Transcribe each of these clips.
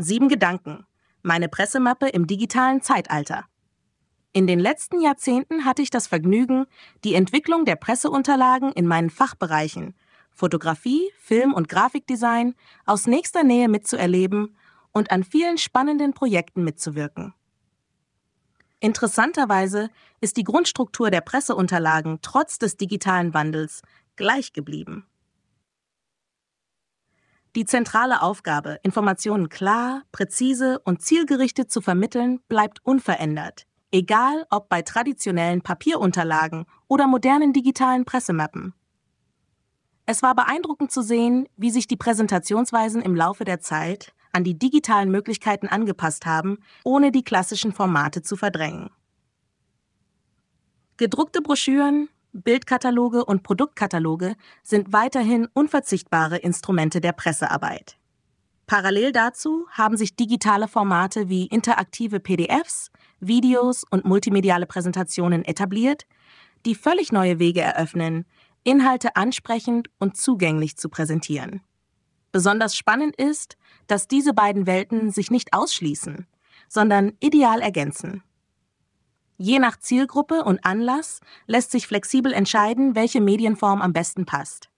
Sieben Gedanken. Meine Pressemappe im digitalen Zeitalter. In den letzten Jahrzehnten hatte ich das Vergnügen, die Entwicklung der Presseunterlagen in meinen Fachbereichen Fotografie, Film und Grafikdesign aus nächster Nähe mitzuerleben und an vielen spannenden Projekten mitzuwirken. Interessanterweise ist die Grundstruktur der Presseunterlagen trotz des digitalen Wandels gleich geblieben. Die zentrale Aufgabe, Informationen klar, präzise und zielgerichtet zu vermitteln, bleibt unverändert, egal ob bei traditionellen Papierunterlagen oder modernen digitalen Pressemappen. Es war beeindruckend zu sehen, wie sich die Präsentationsweisen im Laufe der Zeit an die digitalen Möglichkeiten angepasst haben, ohne die klassischen Formate zu verdrängen. Gedruckte Broschüren, Bildkataloge und Produktkataloge sind weiterhin unverzichtbare Instrumente der Pressearbeit. Parallel dazu haben sich digitale Formate wie interaktive PDFs, Videos und multimediale Präsentationen etabliert, die völlig neue Wege eröffnen, Inhalte ansprechend und zugänglich zu präsentieren. Besonders spannend ist, dass diese beiden Welten sich nicht ausschließen, sondern ideal ergänzen. Je nach Zielgruppe und Anlass lässt sich flexibel entscheiden, welche Medienform am besten passt.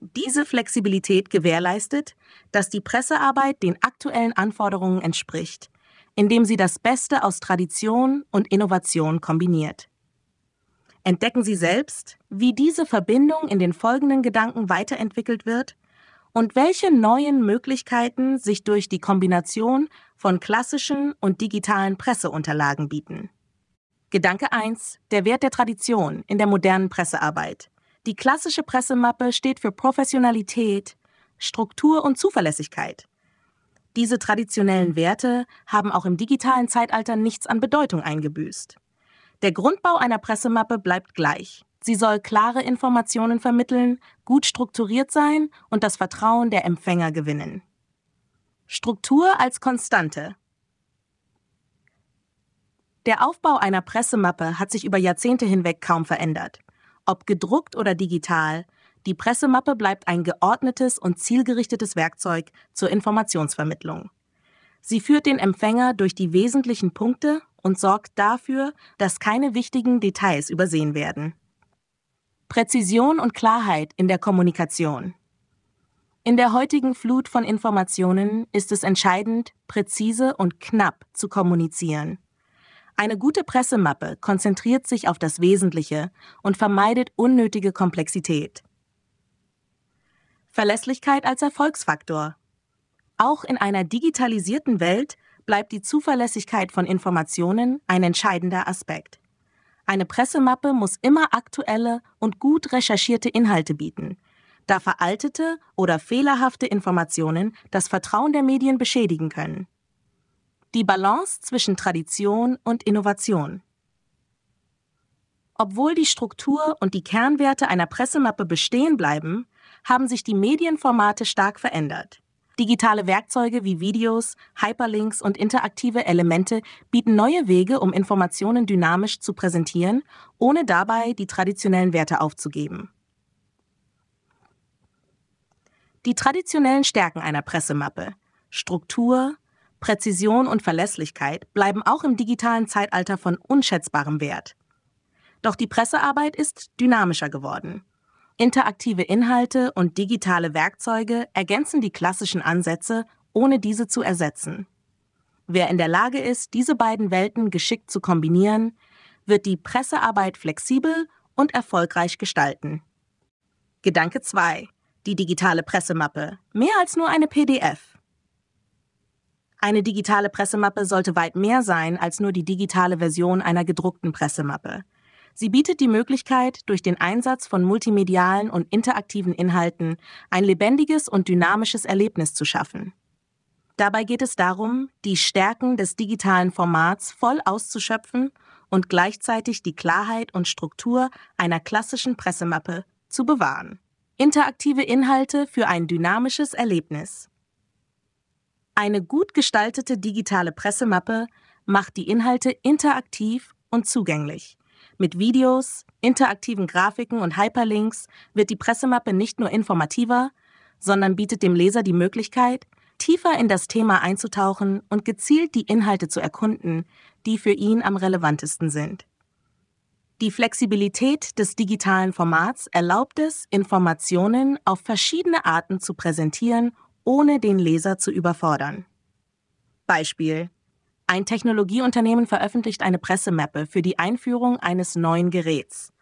Diese Flexibilität gewährleistet, dass die Pressearbeit den aktuellen Anforderungen entspricht, indem sie das Beste aus Tradition und Innovation kombiniert. Entdecken Sie selbst, wie diese Verbindung in den folgenden Gedanken weiterentwickelt wird und welche neuen Möglichkeiten sich durch die Kombination von klassischen und digitalen Presseunterlagen bieten. Gedanke 1. Der Wert der Tradition in der modernen Pressearbeit. Die klassische Pressemappe steht für Professionalität, Struktur und Zuverlässigkeit. Diese traditionellen Werte haben auch im digitalen Zeitalter nichts an Bedeutung eingebüßt. Der Grundbau einer Pressemappe bleibt gleich. Sie soll klare Informationen vermitteln, gut strukturiert sein und das Vertrauen der Empfänger gewinnen. Struktur als Konstante. Der Aufbau einer Pressemappe hat sich über Jahrzehnte hinweg kaum verändert. Ob gedruckt oder digital, die Pressemappe bleibt ein geordnetes und zielgerichtetes Werkzeug zur Informationsvermittlung. Sie führt den Empfänger durch die wesentlichen Punkte und sorgt dafür, dass keine wichtigen Details übersehen werden. Präzision und Klarheit in der Kommunikation. In der heutigen Flut von Informationen ist es entscheidend, präzise und knapp zu kommunizieren. Eine gute Pressemappe konzentriert sich auf das Wesentliche und vermeidet unnötige Komplexität. Verlässlichkeit als Erfolgsfaktor. Auch in einer digitalisierten Welt bleibt die Zuverlässigkeit von Informationen ein entscheidender Aspekt. Eine Pressemappe muss immer aktuelle und gut recherchierte Inhalte bieten – da veraltete oder fehlerhafte Informationen das Vertrauen der Medien beschädigen können. Die Balance zwischen Tradition und Innovation. Obwohl die Struktur und die Kernwerte einer Pressemappe bestehen bleiben, haben sich die Medienformate stark verändert. Digitale Werkzeuge wie Videos, Hyperlinks und interaktive Elemente bieten neue Wege, um Informationen dynamisch zu präsentieren, ohne dabei die traditionellen Werte aufzugeben. Die traditionellen Stärken einer Pressemappe Struktur, Präzision und Verlässlichkeit bleiben auch im digitalen Zeitalter von unschätzbarem Wert. Doch die Pressearbeit ist dynamischer geworden. Interaktive Inhalte und digitale Werkzeuge ergänzen die klassischen Ansätze, ohne diese zu ersetzen. Wer in der Lage ist, diese beiden Welten geschickt zu kombinieren, wird die Pressearbeit flexibel und erfolgreich gestalten. Gedanke 2 die digitale Pressemappe, mehr als nur eine PDF. Eine digitale Pressemappe sollte weit mehr sein als nur die digitale Version einer gedruckten Pressemappe. Sie bietet die Möglichkeit, durch den Einsatz von multimedialen und interaktiven Inhalten ein lebendiges und dynamisches Erlebnis zu schaffen. Dabei geht es darum, die Stärken des digitalen Formats voll auszuschöpfen und gleichzeitig die Klarheit und Struktur einer klassischen Pressemappe zu bewahren interaktive Inhalte für ein dynamisches Erlebnis. Eine gut gestaltete digitale Pressemappe macht die Inhalte interaktiv und zugänglich. Mit Videos, interaktiven Grafiken und Hyperlinks wird die Pressemappe nicht nur informativer, sondern bietet dem Leser die Möglichkeit, tiefer in das Thema einzutauchen und gezielt die Inhalte zu erkunden, die für ihn am relevantesten sind. Die Flexibilität des digitalen Formats erlaubt es, Informationen auf verschiedene Arten zu präsentieren, ohne den Leser zu überfordern. Beispiel. Ein Technologieunternehmen veröffentlicht eine Pressemappe für die Einführung eines neuen Geräts.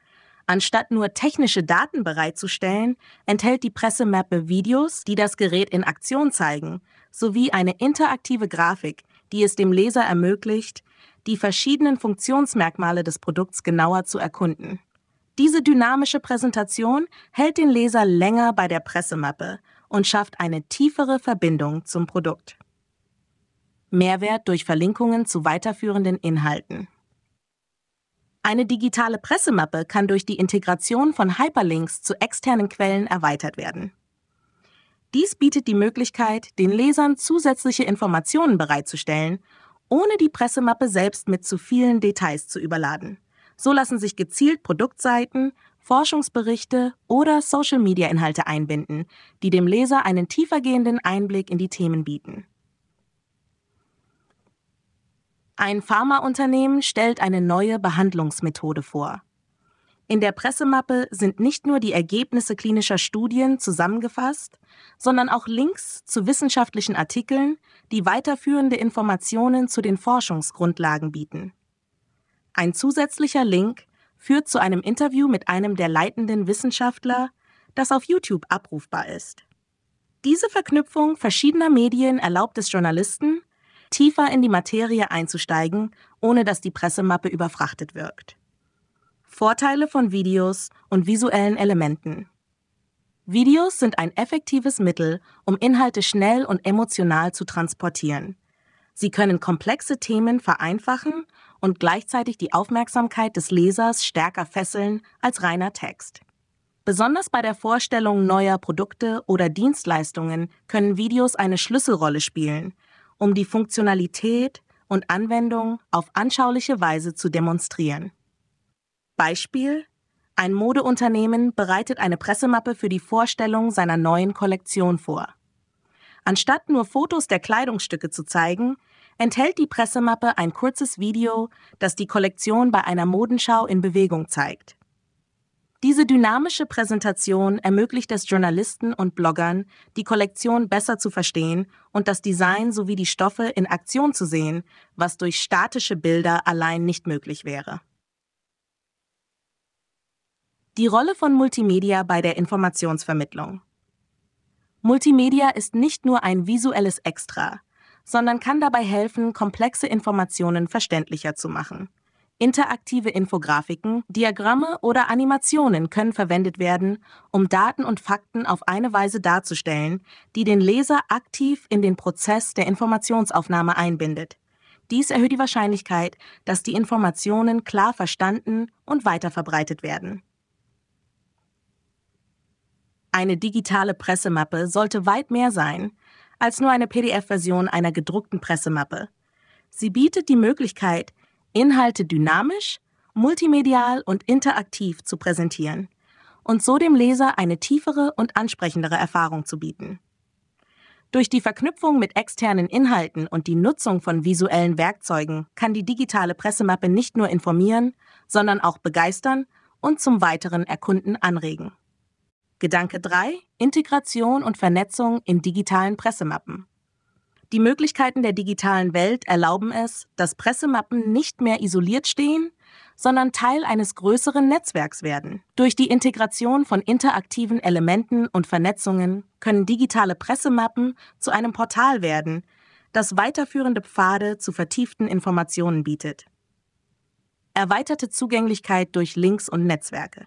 Anstatt nur technische Daten bereitzustellen, enthält die Pressemappe Videos, die das Gerät in Aktion zeigen, sowie eine interaktive Grafik, die es dem Leser ermöglicht, die verschiedenen Funktionsmerkmale des Produkts genauer zu erkunden. Diese dynamische Präsentation hält den Leser länger bei der Pressemappe und schafft eine tiefere Verbindung zum Produkt. Mehrwert durch Verlinkungen zu weiterführenden Inhalten. Eine digitale Pressemappe kann durch die Integration von Hyperlinks zu externen Quellen erweitert werden. Dies bietet die Möglichkeit, den Lesern zusätzliche Informationen bereitzustellen ohne die Pressemappe selbst mit zu vielen Details zu überladen. So lassen sich gezielt Produktseiten, Forschungsberichte oder Social-Media-Inhalte einbinden, die dem Leser einen tiefergehenden Einblick in die Themen bieten. Ein Pharmaunternehmen stellt eine neue Behandlungsmethode vor. In der Pressemappe sind nicht nur die Ergebnisse klinischer Studien zusammengefasst, sondern auch Links zu wissenschaftlichen Artikeln, die weiterführende Informationen zu den Forschungsgrundlagen bieten. Ein zusätzlicher Link führt zu einem Interview mit einem der leitenden Wissenschaftler, das auf YouTube abrufbar ist. Diese Verknüpfung verschiedener Medien erlaubt es Journalisten, tiefer in die Materie einzusteigen, ohne dass die Pressemappe überfrachtet wirkt. Vorteile von Videos und visuellen Elementen. Videos sind ein effektives Mittel, um Inhalte schnell und emotional zu transportieren. Sie können komplexe Themen vereinfachen und gleichzeitig die Aufmerksamkeit des Lesers stärker fesseln als reiner Text. Besonders bei der Vorstellung neuer Produkte oder Dienstleistungen können Videos eine Schlüsselrolle spielen, um die Funktionalität und Anwendung auf anschauliche Weise zu demonstrieren. Beispiel ein Modeunternehmen bereitet eine Pressemappe für die Vorstellung seiner neuen Kollektion vor. Anstatt nur Fotos der Kleidungsstücke zu zeigen, enthält die Pressemappe ein kurzes Video, das die Kollektion bei einer Modenschau in Bewegung zeigt. Diese dynamische Präsentation ermöglicht es Journalisten und Bloggern, die Kollektion besser zu verstehen und das Design sowie die Stoffe in Aktion zu sehen, was durch statische Bilder allein nicht möglich wäre. Die Rolle von Multimedia bei der Informationsvermittlung. Multimedia ist nicht nur ein visuelles Extra, sondern kann dabei helfen, komplexe Informationen verständlicher zu machen. Interaktive Infografiken, Diagramme oder Animationen können verwendet werden, um Daten und Fakten auf eine Weise darzustellen, die den Leser aktiv in den Prozess der Informationsaufnahme einbindet. Dies erhöht die Wahrscheinlichkeit, dass die Informationen klar verstanden und weiterverbreitet werden. Eine digitale Pressemappe sollte weit mehr sein als nur eine PDF-Version einer gedruckten Pressemappe. Sie bietet die Möglichkeit, Inhalte dynamisch, multimedial und interaktiv zu präsentieren und so dem Leser eine tiefere und ansprechendere Erfahrung zu bieten. Durch die Verknüpfung mit externen Inhalten und die Nutzung von visuellen Werkzeugen kann die digitale Pressemappe nicht nur informieren, sondern auch begeistern und zum weiteren Erkunden anregen. Gedanke 3. Integration und Vernetzung in digitalen Pressemappen. Die Möglichkeiten der digitalen Welt erlauben es, dass Pressemappen nicht mehr isoliert stehen, sondern Teil eines größeren Netzwerks werden. Durch die Integration von interaktiven Elementen und Vernetzungen können digitale Pressemappen zu einem Portal werden, das weiterführende Pfade zu vertieften Informationen bietet. Erweiterte Zugänglichkeit durch Links und Netzwerke.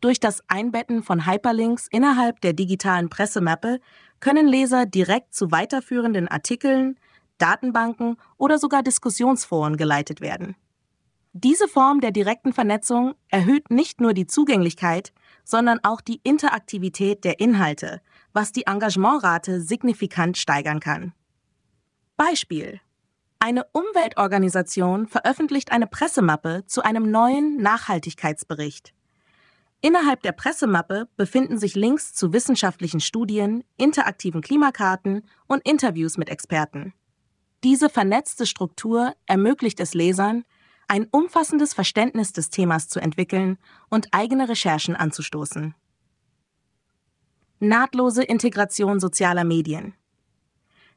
Durch das Einbetten von Hyperlinks innerhalb der digitalen Pressemappe können Leser direkt zu weiterführenden Artikeln, Datenbanken oder sogar Diskussionsforen geleitet werden. Diese Form der direkten Vernetzung erhöht nicht nur die Zugänglichkeit, sondern auch die Interaktivität der Inhalte, was die Engagementrate signifikant steigern kann. Beispiel. Eine Umweltorganisation veröffentlicht eine Pressemappe zu einem neuen Nachhaltigkeitsbericht. Innerhalb der Pressemappe befinden sich Links zu wissenschaftlichen Studien, interaktiven Klimakarten und Interviews mit Experten. Diese vernetzte Struktur ermöglicht es Lesern, ein umfassendes Verständnis des Themas zu entwickeln und eigene Recherchen anzustoßen. Nahtlose Integration sozialer Medien.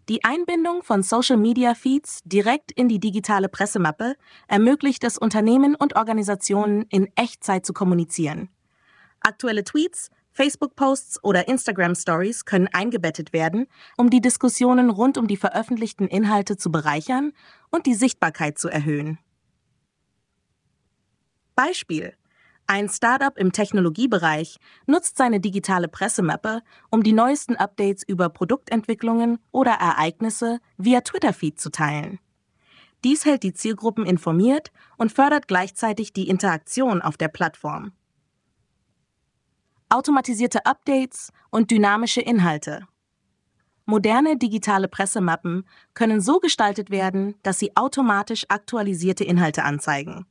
Die Einbindung von Social Media Feeds direkt in die digitale Pressemappe ermöglicht es Unternehmen und Organisationen in Echtzeit zu kommunizieren Aktuelle Tweets, Facebook-Posts oder Instagram-Stories können eingebettet werden, um die Diskussionen rund um die veröffentlichten Inhalte zu bereichern und die Sichtbarkeit zu erhöhen. Beispiel. Ein Startup im Technologiebereich nutzt seine digitale Pressemappe, um die neuesten Updates über Produktentwicklungen oder Ereignisse via Twitter-Feed zu teilen. Dies hält die Zielgruppen informiert und fördert gleichzeitig die Interaktion auf der Plattform automatisierte Updates und dynamische Inhalte. Moderne digitale Pressemappen können so gestaltet werden, dass sie automatisch aktualisierte Inhalte anzeigen.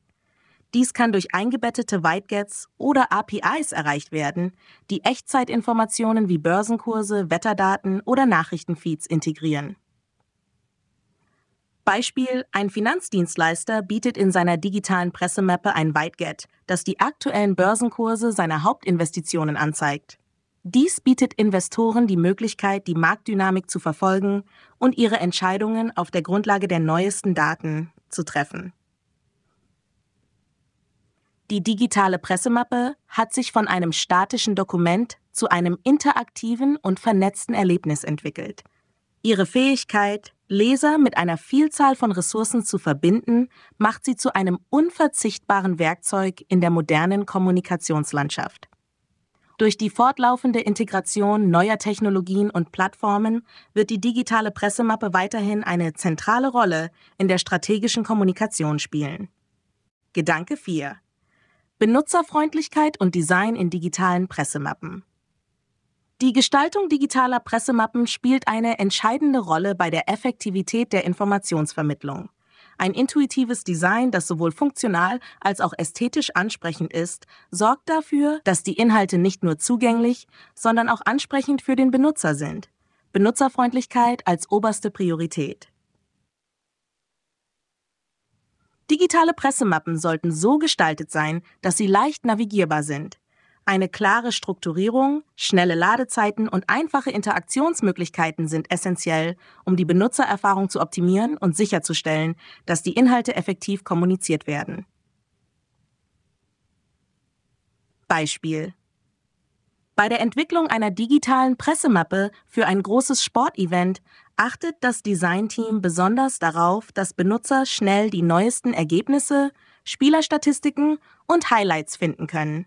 Dies kann durch eingebettete Widgets oder APIs erreicht werden, die Echtzeitinformationen wie Börsenkurse, Wetterdaten oder Nachrichtenfeeds integrieren. Beispiel, ein Finanzdienstleister bietet in seiner digitalen Pressemappe ein Weitget, das die aktuellen Börsenkurse seiner Hauptinvestitionen anzeigt. Dies bietet Investoren die Möglichkeit, die Marktdynamik zu verfolgen und ihre Entscheidungen auf der Grundlage der neuesten Daten zu treffen. Die digitale Pressemappe hat sich von einem statischen Dokument zu einem interaktiven und vernetzten Erlebnis entwickelt. Ihre Fähigkeit, Leser mit einer Vielzahl von Ressourcen zu verbinden, macht sie zu einem unverzichtbaren Werkzeug in der modernen Kommunikationslandschaft. Durch die fortlaufende Integration neuer Technologien und Plattformen wird die digitale Pressemappe weiterhin eine zentrale Rolle in der strategischen Kommunikation spielen. Gedanke 4. Benutzerfreundlichkeit und Design in digitalen Pressemappen. Die Gestaltung digitaler Pressemappen spielt eine entscheidende Rolle bei der Effektivität der Informationsvermittlung. Ein intuitives Design, das sowohl funktional als auch ästhetisch ansprechend ist, sorgt dafür, dass die Inhalte nicht nur zugänglich, sondern auch ansprechend für den Benutzer sind. Benutzerfreundlichkeit als oberste Priorität. Digitale Pressemappen sollten so gestaltet sein, dass sie leicht navigierbar sind, eine klare Strukturierung, schnelle Ladezeiten und einfache Interaktionsmöglichkeiten sind essentiell, um die Benutzererfahrung zu optimieren und sicherzustellen, dass die Inhalte effektiv kommuniziert werden. Beispiel bei der Entwicklung einer digitalen Pressemappe für ein großes Sportevent achtet das Designteam besonders darauf, dass Benutzer schnell die neuesten Ergebnisse, Spielerstatistiken und Highlights finden können.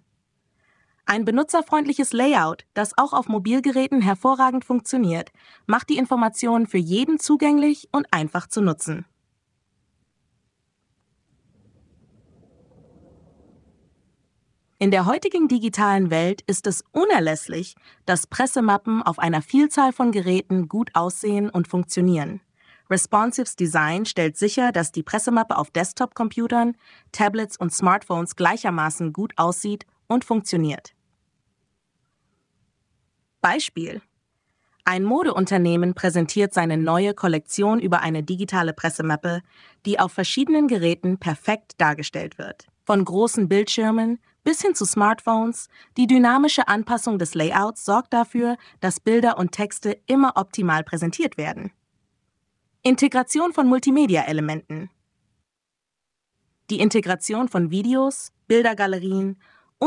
Ein benutzerfreundliches Layout, das auch auf Mobilgeräten hervorragend funktioniert, macht die Informationen für jeden zugänglich und einfach zu nutzen. In der heutigen digitalen Welt ist es unerlässlich, dass Pressemappen auf einer Vielzahl von Geräten gut aussehen und funktionieren. Responsives Design stellt sicher, dass die Pressemappe auf Desktop-Computern, Tablets und Smartphones gleichermaßen gut aussieht und funktioniert. Beispiel. Ein Modeunternehmen präsentiert seine neue Kollektion über eine digitale Pressemappe, die auf verschiedenen Geräten perfekt dargestellt wird. Von großen Bildschirmen bis hin zu Smartphones, die dynamische Anpassung des Layouts sorgt dafür, dass Bilder und Texte immer optimal präsentiert werden. Integration von Multimedia-Elementen. Die Integration von Videos, Bildergalerien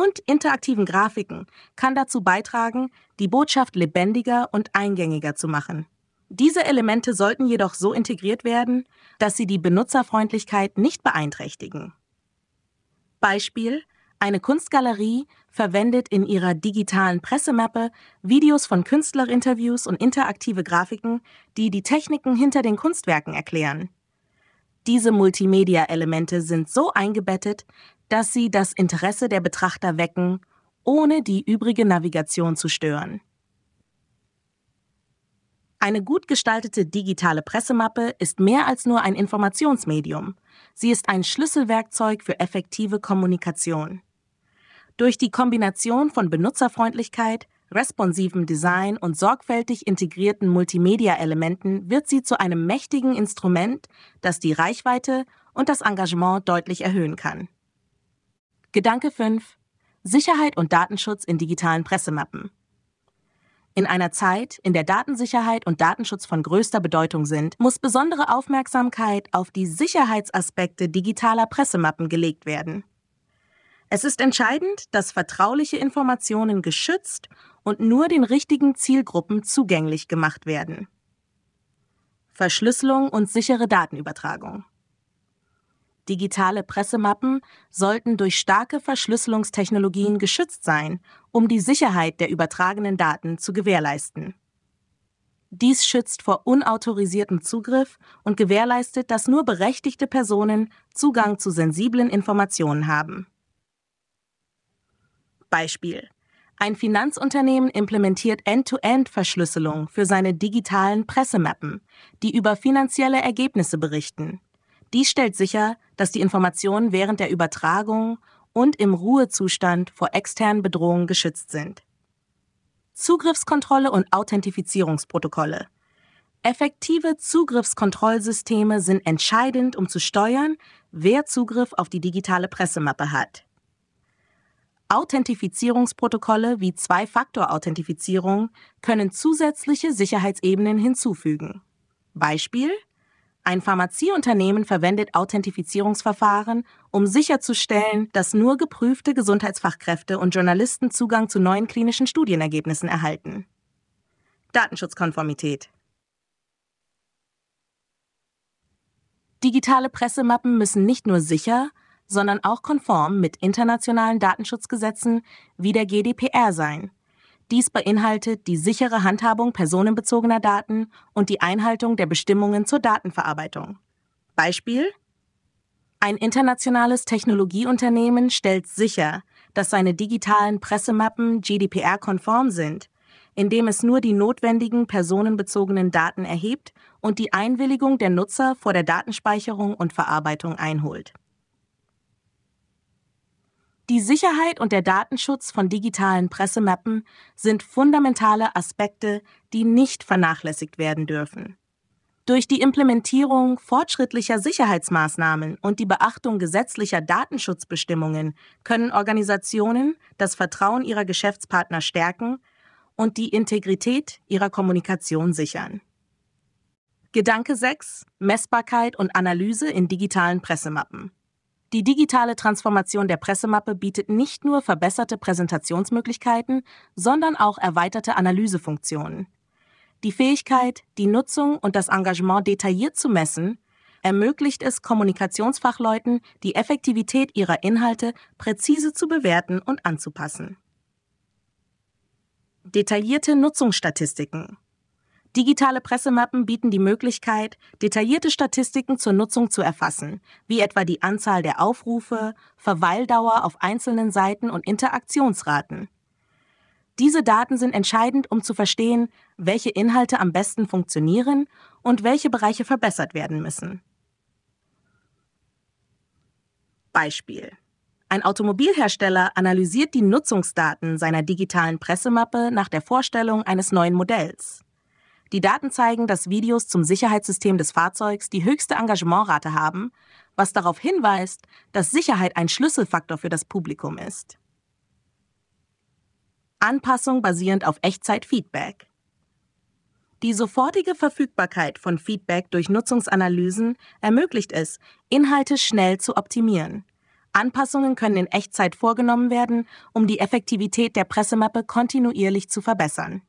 und interaktiven Grafiken kann dazu beitragen, die Botschaft lebendiger und eingängiger zu machen. Diese Elemente sollten jedoch so integriert werden, dass sie die Benutzerfreundlichkeit nicht beeinträchtigen. Beispiel eine Kunstgalerie verwendet in ihrer digitalen Pressemappe Videos von Künstlerinterviews und interaktive Grafiken, die die Techniken hinter den Kunstwerken erklären. Diese Multimedia-Elemente sind so eingebettet, dass sie das Interesse der Betrachter wecken, ohne die übrige Navigation zu stören. Eine gut gestaltete digitale Pressemappe ist mehr als nur ein Informationsmedium. Sie ist ein Schlüsselwerkzeug für effektive Kommunikation. Durch die Kombination von Benutzerfreundlichkeit, responsivem Design und sorgfältig integrierten Multimedia-Elementen wird sie zu einem mächtigen Instrument, das die Reichweite und das Engagement deutlich erhöhen kann. Gedanke 5. Sicherheit und Datenschutz in digitalen Pressemappen. In einer Zeit, in der Datensicherheit und Datenschutz von größter Bedeutung sind, muss besondere Aufmerksamkeit auf die Sicherheitsaspekte digitaler Pressemappen gelegt werden. Es ist entscheidend, dass vertrauliche Informationen geschützt und nur den richtigen Zielgruppen zugänglich gemacht werden. Verschlüsselung und sichere Datenübertragung. Digitale Pressemappen sollten durch starke Verschlüsselungstechnologien geschützt sein, um die Sicherheit der übertragenen Daten zu gewährleisten. Dies schützt vor unautorisiertem Zugriff und gewährleistet, dass nur berechtigte Personen Zugang zu sensiblen Informationen haben. Beispiel ein Finanzunternehmen implementiert End-to-End-Verschlüsselung für seine digitalen Pressemappen, die über finanzielle Ergebnisse berichten. Dies stellt sicher, dass die Informationen während der Übertragung und im Ruhezustand vor externen Bedrohungen geschützt sind. Zugriffskontrolle und Authentifizierungsprotokolle. Effektive Zugriffskontrollsysteme sind entscheidend, um zu steuern, wer Zugriff auf die digitale Pressemappe hat. Authentifizierungsprotokolle wie Zwei-Faktor-Authentifizierung können zusätzliche Sicherheitsebenen hinzufügen. Beispiel ein Pharmazieunternehmen verwendet Authentifizierungsverfahren, um sicherzustellen, dass nur geprüfte Gesundheitsfachkräfte und Journalisten Zugang zu neuen klinischen Studienergebnissen erhalten. Datenschutzkonformität. Digitale Pressemappen müssen nicht nur sicher, sondern auch konform mit internationalen Datenschutzgesetzen wie der GDPR sein dies beinhaltet die sichere Handhabung personenbezogener Daten und die Einhaltung der Bestimmungen zur Datenverarbeitung. Beispiel Ein internationales Technologieunternehmen stellt sicher, dass seine digitalen Pressemappen GDPR-konform sind, indem es nur die notwendigen personenbezogenen Daten erhebt und die Einwilligung der Nutzer vor der Datenspeicherung und Verarbeitung einholt. Die Sicherheit und der Datenschutz von digitalen Pressemappen sind fundamentale Aspekte, die nicht vernachlässigt werden dürfen. Durch die Implementierung fortschrittlicher Sicherheitsmaßnahmen und die Beachtung gesetzlicher Datenschutzbestimmungen können Organisationen das Vertrauen ihrer Geschäftspartner stärken und die Integrität ihrer Kommunikation sichern. Gedanke 6. Messbarkeit und Analyse in digitalen Pressemappen. Die digitale Transformation der Pressemappe bietet nicht nur verbesserte Präsentationsmöglichkeiten, sondern auch erweiterte Analysefunktionen. Die Fähigkeit, die Nutzung und das Engagement detailliert zu messen, ermöglicht es Kommunikationsfachleuten, die Effektivität ihrer Inhalte präzise zu bewerten und anzupassen. Detaillierte Nutzungsstatistiken Digitale Pressemappen bieten die Möglichkeit, detaillierte Statistiken zur Nutzung zu erfassen, wie etwa die Anzahl der Aufrufe, Verweildauer auf einzelnen Seiten und Interaktionsraten. Diese Daten sind entscheidend, um zu verstehen, welche Inhalte am besten funktionieren und welche Bereiche verbessert werden müssen. Beispiel. Ein Automobilhersteller analysiert die Nutzungsdaten seiner digitalen Pressemappe nach der Vorstellung eines neuen Modells. Die Daten zeigen, dass Videos zum Sicherheitssystem des Fahrzeugs die höchste Engagementrate haben, was darauf hinweist, dass Sicherheit ein Schlüsselfaktor für das Publikum ist. Anpassung basierend auf Echtzeitfeedback. Die sofortige Verfügbarkeit von Feedback durch Nutzungsanalysen ermöglicht es, Inhalte schnell zu optimieren. Anpassungen können in Echtzeit vorgenommen werden, um die Effektivität der Pressemappe kontinuierlich zu verbessern.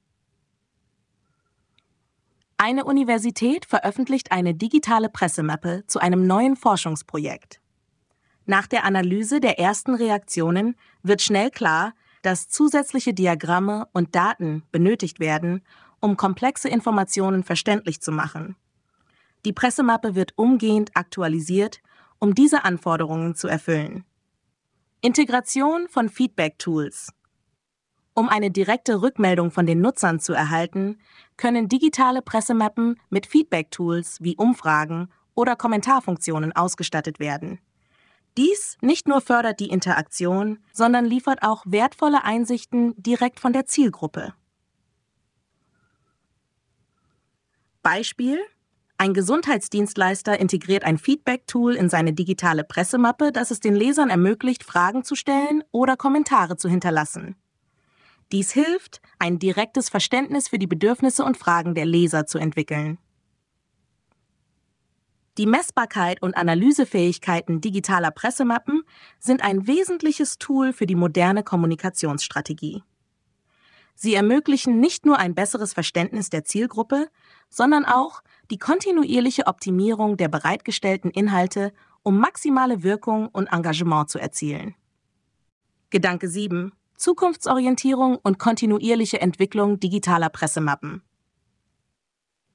Eine Universität veröffentlicht eine digitale Pressemappe zu einem neuen Forschungsprojekt. Nach der Analyse der ersten Reaktionen wird schnell klar, dass zusätzliche Diagramme und Daten benötigt werden, um komplexe Informationen verständlich zu machen. Die Pressemappe wird umgehend aktualisiert, um diese Anforderungen zu erfüllen. Integration von Feedback-Tools um eine direkte Rückmeldung von den Nutzern zu erhalten, können digitale Pressemappen mit Feedback-Tools wie Umfragen oder Kommentarfunktionen ausgestattet werden. Dies nicht nur fördert die Interaktion, sondern liefert auch wertvolle Einsichten direkt von der Zielgruppe. Beispiel ein Gesundheitsdienstleister integriert ein Feedback-Tool in seine digitale Pressemappe, das es den Lesern ermöglicht, Fragen zu stellen oder Kommentare zu hinterlassen. Dies hilft, ein direktes Verständnis für die Bedürfnisse und Fragen der Leser zu entwickeln. Die Messbarkeit und Analysefähigkeiten digitaler Pressemappen sind ein wesentliches Tool für die moderne Kommunikationsstrategie. Sie ermöglichen nicht nur ein besseres Verständnis der Zielgruppe, sondern auch die kontinuierliche Optimierung der bereitgestellten Inhalte, um maximale Wirkung und Engagement zu erzielen. Gedanke 7. Zukunftsorientierung und kontinuierliche Entwicklung digitaler Pressemappen.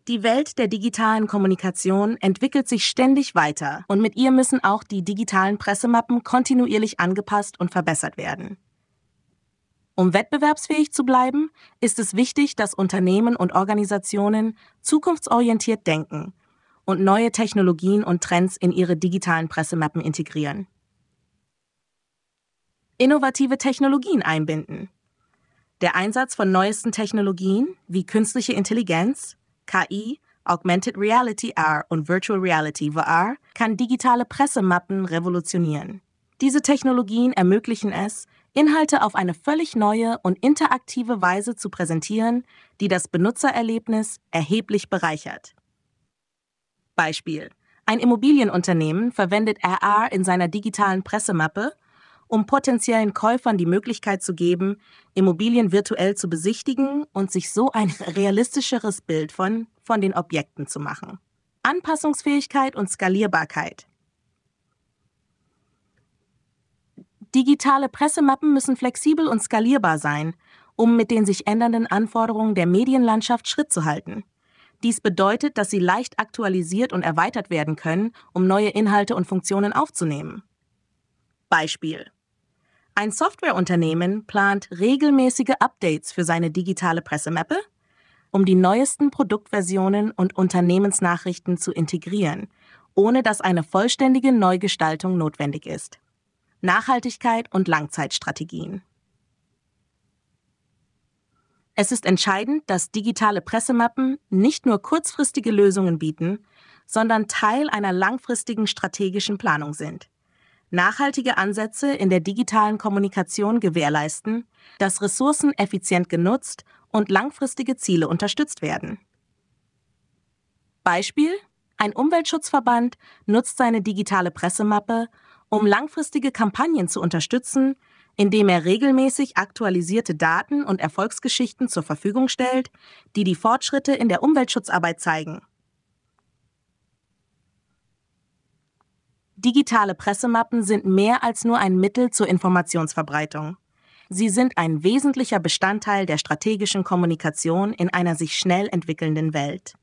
Die Welt der digitalen Kommunikation entwickelt sich ständig weiter und mit ihr müssen auch die digitalen Pressemappen kontinuierlich angepasst und verbessert werden. Um wettbewerbsfähig zu bleiben, ist es wichtig, dass Unternehmen und Organisationen zukunftsorientiert denken und neue Technologien und Trends in ihre digitalen Pressemappen integrieren innovative Technologien einbinden. Der Einsatz von neuesten Technologien wie künstliche Intelligenz, KI, Augmented Reality R und Virtual Reality VR kann digitale Pressemappen revolutionieren. Diese Technologien ermöglichen es, Inhalte auf eine völlig neue und interaktive Weise zu präsentieren, die das Benutzererlebnis erheblich bereichert. Beispiel. Ein Immobilienunternehmen verwendet RR in seiner digitalen Pressemappe, um potenziellen Käufern die Möglichkeit zu geben, Immobilien virtuell zu besichtigen und sich so ein realistischeres Bild von, von den Objekten zu machen. Anpassungsfähigkeit und Skalierbarkeit. Digitale Pressemappen müssen flexibel und skalierbar sein, um mit den sich ändernden Anforderungen der Medienlandschaft Schritt zu halten. Dies bedeutet, dass sie leicht aktualisiert und erweitert werden können, um neue Inhalte und Funktionen aufzunehmen. Beispiel ein Softwareunternehmen plant regelmäßige Updates für seine digitale Pressemappe, um die neuesten Produktversionen und Unternehmensnachrichten zu integrieren, ohne dass eine vollständige Neugestaltung notwendig ist. Nachhaltigkeit und Langzeitstrategien. Es ist entscheidend, dass digitale Pressemappen nicht nur kurzfristige Lösungen bieten, sondern Teil einer langfristigen strategischen Planung sind nachhaltige Ansätze in der digitalen Kommunikation gewährleisten, dass Ressourcen effizient genutzt und langfristige Ziele unterstützt werden. Beispiel ein Umweltschutzverband nutzt seine digitale Pressemappe, um langfristige Kampagnen zu unterstützen, indem er regelmäßig aktualisierte Daten und Erfolgsgeschichten zur Verfügung stellt, die die Fortschritte in der Umweltschutzarbeit zeigen. Digitale Pressemappen sind mehr als nur ein Mittel zur Informationsverbreitung. Sie sind ein wesentlicher Bestandteil der strategischen Kommunikation in einer sich schnell entwickelnden Welt.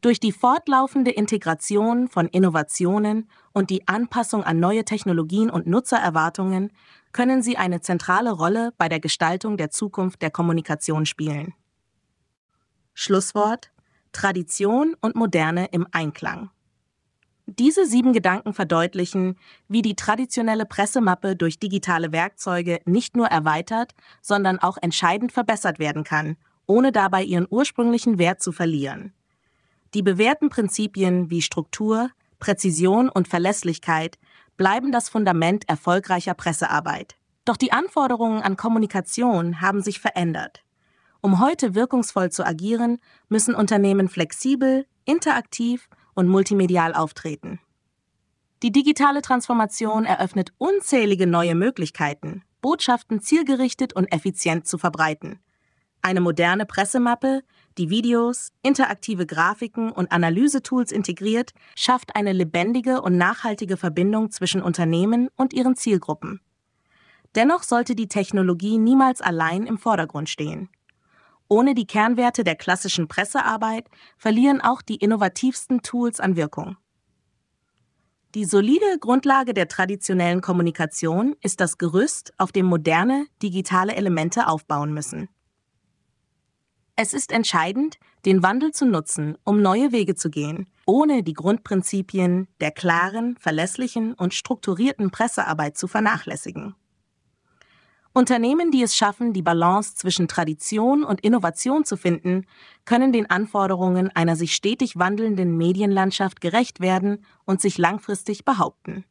Durch die fortlaufende Integration von Innovationen und die Anpassung an neue Technologien und Nutzererwartungen können sie eine zentrale Rolle bei der Gestaltung der Zukunft der Kommunikation spielen. Schlusswort Tradition und Moderne im Einklang. Diese sieben Gedanken verdeutlichen, wie die traditionelle Pressemappe durch digitale Werkzeuge nicht nur erweitert, sondern auch entscheidend verbessert werden kann, ohne dabei ihren ursprünglichen Wert zu verlieren. Die bewährten Prinzipien wie Struktur, Präzision und Verlässlichkeit bleiben das Fundament erfolgreicher Pressearbeit. Doch die Anforderungen an Kommunikation haben sich verändert. Um heute wirkungsvoll zu agieren, müssen Unternehmen flexibel, interaktiv und multimedial auftreten. Die digitale Transformation eröffnet unzählige neue Möglichkeiten, Botschaften zielgerichtet und effizient zu verbreiten. Eine moderne Pressemappe, die Videos, interaktive Grafiken und Analysetools integriert, schafft eine lebendige und nachhaltige Verbindung zwischen Unternehmen und ihren Zielgruppen. Dennoch sollte die Technologie niemals allein im Vordergrund stehen. Ohne die Kernwerte der klassischen Pressearbeit verlieren auch die innovativsten Tools an Wirkung. Die solide Grundlage der traditionellen Kommunikation ist das Gerüst, auf dem moderne, digitale Elemente aufbauen müssen. Es ist entscheidend, den Wandel zu nutzen, um neue Wege zu gehen, ohne die Grundprinzipien der klaren, verlässlichen und strukturierten Pressearbeit zu vernachlässigen. Unternehmen, die es schaffen, die Balance zwischen Tradition und Innovation zu finden, können den Anforderungen einer sich stetig wandelnden Medienlandschaft gerecht werden und sich langfristig behaupten.